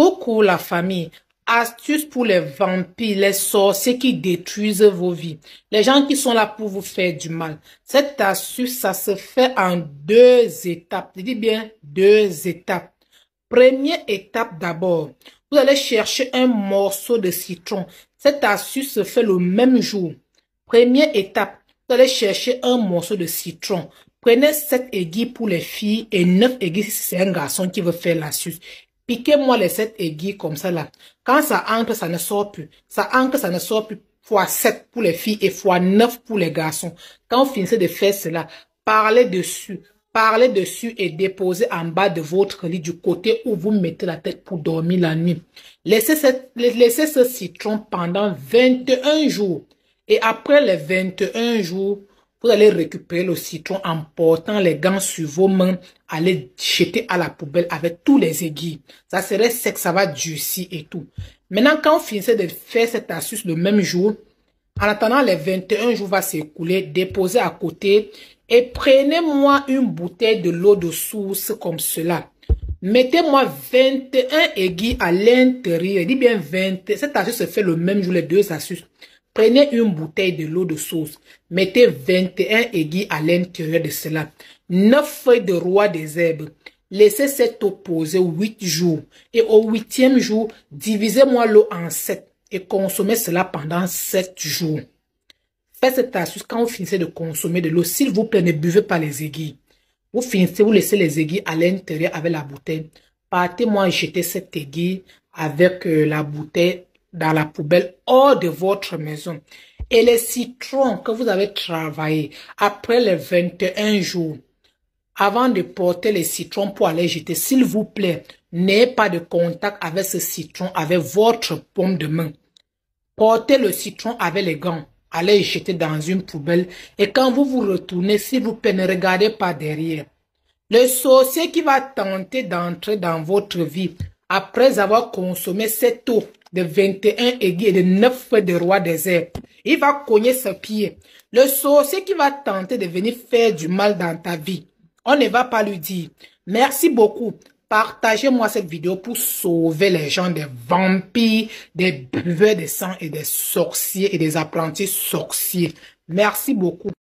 Coucou la famille. Astuce pour les vampires, les sorciers qui détruisent vos vies. Les gens qui sont là pour vous faire du mal. Cette astuce, ça se fait en deux étapes. dis bien deux étapes. Première étape d'abord. Vous allez chercher un morceau de citron. Cette astuce se fait le même jour. Première étape. Vous allez chercher un morceau de citron. Prenez sept aiguilles pour les filles et neuf aiguilles si c'est un garçon qui veut faire l'astuce. Piquez-moi les sept aiguilles comme ça là. Quand ça entre, ça ne sort plus. Ça entre, ça ne sort plus. Fois 7 pour les filles et fois 9 pour les garçons. Quand vous finissez de faire cela, parlez dessus. Parlez dessus et déposez en bas de votre lit du côté où vous mettez la tête pour dormir la nuit. Laissez, laissez ce citron pendant 21 jours. Et après les 21 jours, vous allez récupérer le citron en portant les gants sur vos mains, allez jeter à la poubelle avec tous les aiguilles. Ça serait sec, ça va durcir et tout. Maintenant, quand vous finissez de faire cette astuce le même jour, en attendant les 21 jours va s'écouler, déposez à côté et prenez-moi une bouteille de l'eau de source comme cela. Mettez-moi 21 aiguilles à l'intérieur. Dis bien 20. Cette astuce se fait le même jour, les deux astuces. Prenez une bouteille de l'eau de source, mettez 21 aiguilles à l'intérieur de cela, 9 feuilles de roi des herbes. Laissez cette eau poser 8 jours et au huitième jour, divisez-moi l'eau en 7 et consommez cela pendant 7 jours. Faites cette astuce quand vous finissez de consommer de l'eau. S'il vous plaît, ne buvez pas les aiguilles. Vous finissez, vous laissez les aiguilles à l'intérieur avec la bouteille. Partez-moi jeter cette aiguille avec euh, la bouteille dans la poubelle hors de votre maison. Et les citrons que vous avez travaillés après les 21 jours, avant de porter les citrons pour aller jeter, s'il vous plaît, n'ayez pas de contact avec ce citron, avec votre pomme de main. Portez le citron avec les gants. Allez jeter dans une poubelle. Et quand vous vous retournez, s'il vous plaît, ne regardez pas derrière. Le sorcier qui va tenter d'entrer dans votre vie après avoir consommé cette eau de 21 aiguilles et de 9 feux de roi des airs. Il va cogner ses pied Le sorcier qui va tenter de venir faire du mal dans ta vie, on ne va pas lui dire « Merci beaucoup, partagez-moi cette vidéo pour sauver les gens des vampires, des buveurs de sang et des sorciers et des apprentis sorciers. Merci beaucoup. »